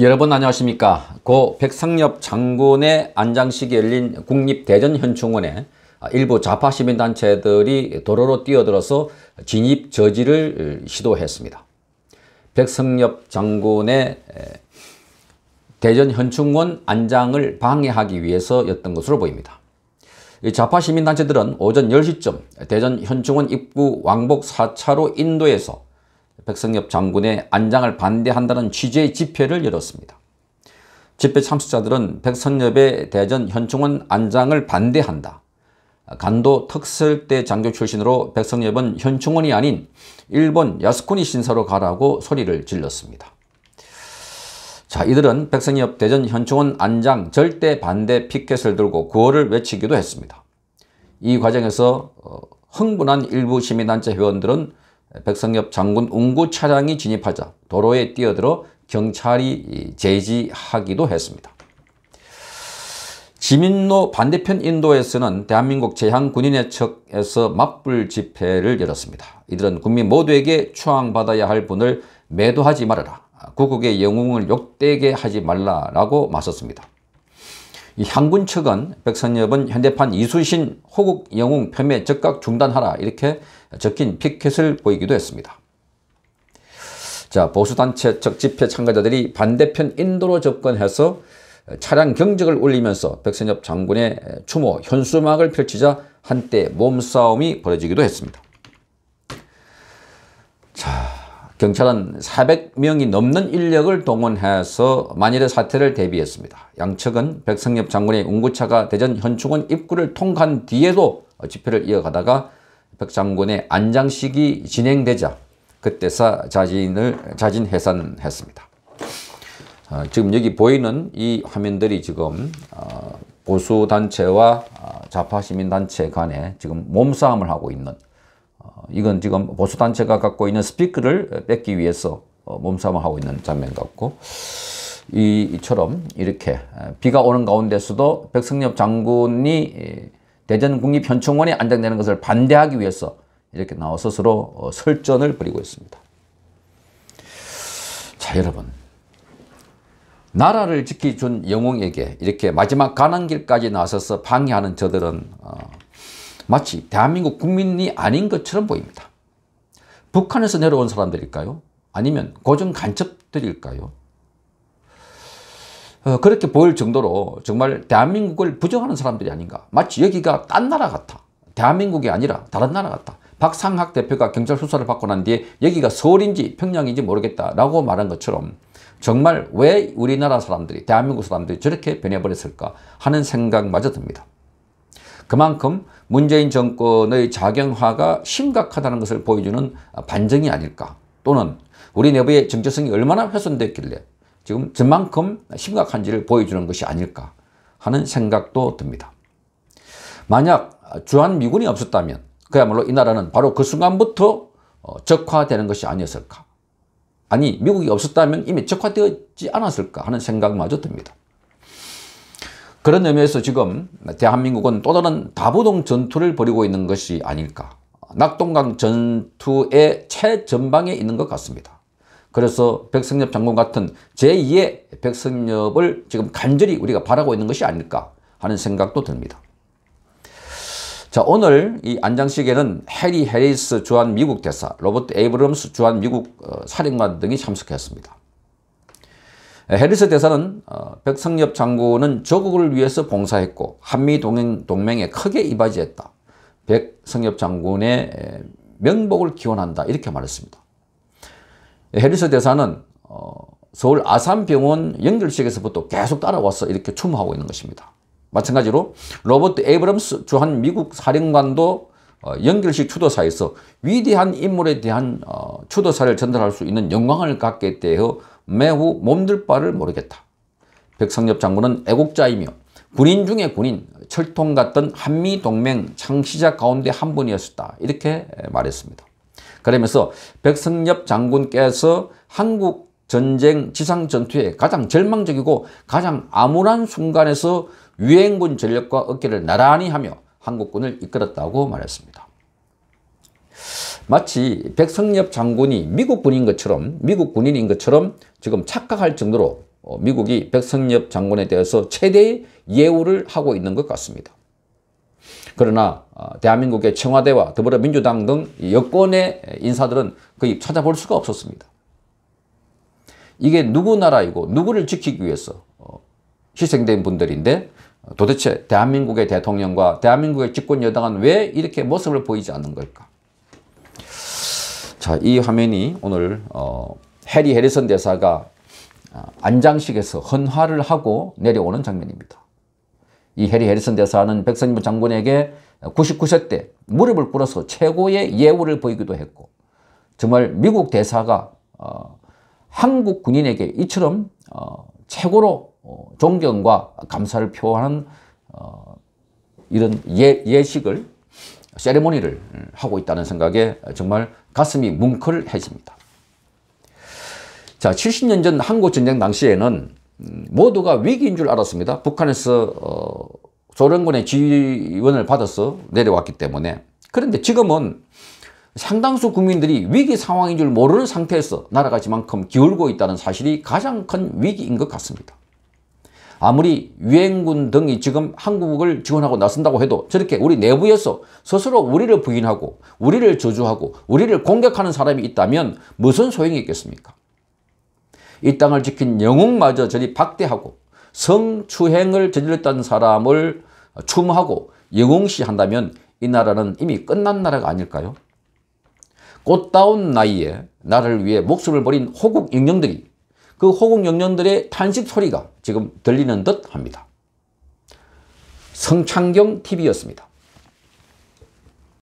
여러분 안녕하십니까 고 백상엽 장군의 안장식이 열린 국립대전현충원에 일부 좌파 시민단체들이 도로로 뛰어들어서 진입 저지를 시도했습니다. 백성엽 장군의 대전현충원 안장을 방해하기 위해서였던 것으로 보입니다. 좌파 시민단체들은 오전 10시쯤 대전현충원 입구 왕복 4차로 인도에서 백성엽 장군의 안장을 반대한다는 취지의 집회를 열었습니다. 집회 참석자들은 백선엽의 대전 현충원 안장을 반대한다. 간도 특설대 장교 출신으로 백선엽은 현충원이 아닌 일본 야스쿠니 신사로 가라고 소리를 질렀습니다. 자, 이들은 백선엽 대전 현충원 안장 절대 반대 피켓을 들고 구호를 외치기도 했습니다. 이 과정에서 어, 흥분한 일부 시민단체 회원들은 백성엽 장군 운구 차량이 진입하자 도로에 뛰어들어 경찰이 제지하기도 했습니다. 지민로 반대편 인도에서는 대한민국 제향군인회 측에서 맞불 집회를 열었습니다. 이들은 국민 모두에게 추앙받아야 할 분을 매도하지 말아라. 구국의 영웅을 욕되게 하지 말라라고 맞섰습니다. 이 향군 측은 백선엽은 현대판 이수신 호국 영웅 폄훼 적각 중단하라 이렇게 적힌 피켓을 보이기도 했습니다. 자 보수단체 적 집회 참가자들이 반대편 인도로 접근해서 차량 경적을 울리면서 백선엽 장군의 추모 현수막을 펼치자 한때 몸싸움이 벌어지기도 했습니다. 자. 경찰은 400명이 넘는 인력을 동원해서 만일의 사태를 대비했습니다. 양측은 백성엽 장군의 운구차가 대전 현충원 입구를 통과한 뒤에도 집회를 이어가다가 백 장군의 안장식이 진행되자 그때서 자진을 자진 해산했습니다. 어, 지금 여기 보이는 이 화면들이 지금 어, 보수단체와 어, 좌파시민단체 간에 지금 몸싸움을 하고 있는 이건 지금 보수단체가 갖고 있는 스피크를 뺏기 위해서 어, 몸싸움을 하고 있는 장면 같고 이처럼 이렇게 비가 오는 가운데서도 백승엽 장군이 대전 국립현충원에 안장되는 것을 반대하기 위해서 이렇게 나와 스스로 어, 설전을 벌이고 있습니다. 자 여러분 나라를 지켜준 영웅에게 이렇게 마지막 가난 길까지 나서서 방해하는 저들은 어, 마치 대한민국 국민이 아닌 것처럼 보입니다. 북한에서 내려온 사람들일까요? 아니면 고정 간첩들일까요? 어, 그렇게 보일 정도로 정말 대한민국을 부정하는 사람들이 아닌가. 마치 여기가 딴 나라 같아. 대한민국이 아니라 다른 나라 같다. 박상학 대표가 경찰 수사를 받고 난 뒤에 여기가 서울인지 평양인지 모르겠다라고 말한 것처럼 정말 왜 우리나라 사람들이 대한민국 사람들이 저렇게 변해버렸을까 하는 생각마저 듭니다. 그만큼 문재인 정권의 자경화가 심각하다는 것을 보여주는 반증이 아닐까 또는 우리 내부의 정체성이 얼마나 훼손됐길래 지금 저만큼 심각한지를 보여주는 것이 아닐까 하는 생각도 듭니다. 만약 주한미군이 없었다면 그야말로 이 나라는 바로 그 순간부터 어, 적화되는 것이 아니었을까 아니 미국이 없었다면 이미 적화되지 않았을까 하는 생각마저 듭니다. 그런 의미에서 지금 대한민국은 또 다른 다부동 전투를 벌이고 있는 것이 아닐까. 낙동강 전투의 최전방에 있는 것 같습니다. 그래서 백승엽 장군 같은 제2의 백승엽을 지금 간절히 우리가 바라고 있는 것이 아닐까 하는 생각도 듭니다. 자 오늘 이 안장식에는 해리 해리스 주한 미국 대사, 로버트 에이브럼스 주한 미국 사령관 어, 등이 참석했습니다. 해리스 대사는 어, 백성엽 장군은 조국을 위해서 봉사했고 한미 동맹, 에 크게 이바지했다. 백성엽 장군의 명복을 기원한다 이렇게 말했습니다. 해리스 대사는 어, 서울 아산병원 연결식에서부터 계속 따라와서 이렇게 추모하고 있는 것입니다. 마찬가지로 로버트 에이브럼스 주한 미국 사령관도 어, 연결식 추도사에서 위대한 인물에 대한 어, 추도사를 전달할 수 있는 영광을 갖게 되어 매우 몸둘 바를 모르겠다. 백성엽 장군은 애국자이며 군인 중에 군인, 철통 같던 한미동맹 창시자 가운데 한 분이었다. 이렇게 말했습니다. 그러면서 백성엽 장군께서 한국 전쟁 지상 전투의 가장 절망적이고 가장 암울한 순간에서 유엔군 전력과 어깨를 나란히 하며 한국군을 이끌었다고 말했습니다. 마치 백성엽 장군이 미국 군인 것처럼 미국 군인인 것처럼 지금 착각할 정도로 어, 미국이 백성엽 장군에 대해서 최대의 예우를 하고 있는 것 같습니다. 그러나 어, 대한민국의 청와대와 더불어민주당 등 여권의 인사들은 거의 찾아볼 수가 없었습니다. 이게 누구 나라이고 누구를 지키기 위해서 어, 희생된 분들인데 도대체 대한민국의 대통령과 대한민국의 집권 여당은 왜 이렇게 모습을 보이지 않는 걸까? 자, 이 화면이 오늘 어, 해리 해리슨 대사가 아, 안장식에서 헌화를 하고 내려오는 장면입니다. 이 해리 해리슨 대사는 백선임 장군에게 99세 때 무릎을 꿇어서 최고의 예우를 보이기도 했고 정말 미국 대사가 어, 한국 군인에게 이처럼 어, 최고로 어, 존경과 감사를 표하는 어, 이런 예, 예식을 세레모니를 음, 하고 있다는 생각에 정말 가슴이 뭉클해집니다. 자, 70년 전 한국전쟁 당시에는 음, 모두가 위기인 줄 알았습니다. 북한에서 어, 소련군의 지원을 받아서 내려왔기 때문에 그런데 지금은 상당수 국민들이 위기 상황인 줄 모르는 상태에서 나라가 지만큼 기울고 있다는 사실이 가장 큰 위기인 것 같습니다. 아무리 유엔군 등이 지금 한국을 지원하고 나선다고 해도 저렇게 우리 내부에서 스스로 우리를 부인하고 우리를 저주하고 우리를 공격하는 사람이 있다면 무슨 소용이 있겠습니까? 이 땅을 지킨 영웅마저 저리 박대하고 성추행을 저질렀던 사람을 추모하고 영웅시한다면 이 나라는 이미 끝난 나라가 아닐까요? 꽃다운 나이에 나를 위해 목숨을 버린 호국 영령들이 그 호국 영령들의 탄식 소리가 지금 들리는 듯 합니다. 성창경 TV였습니다.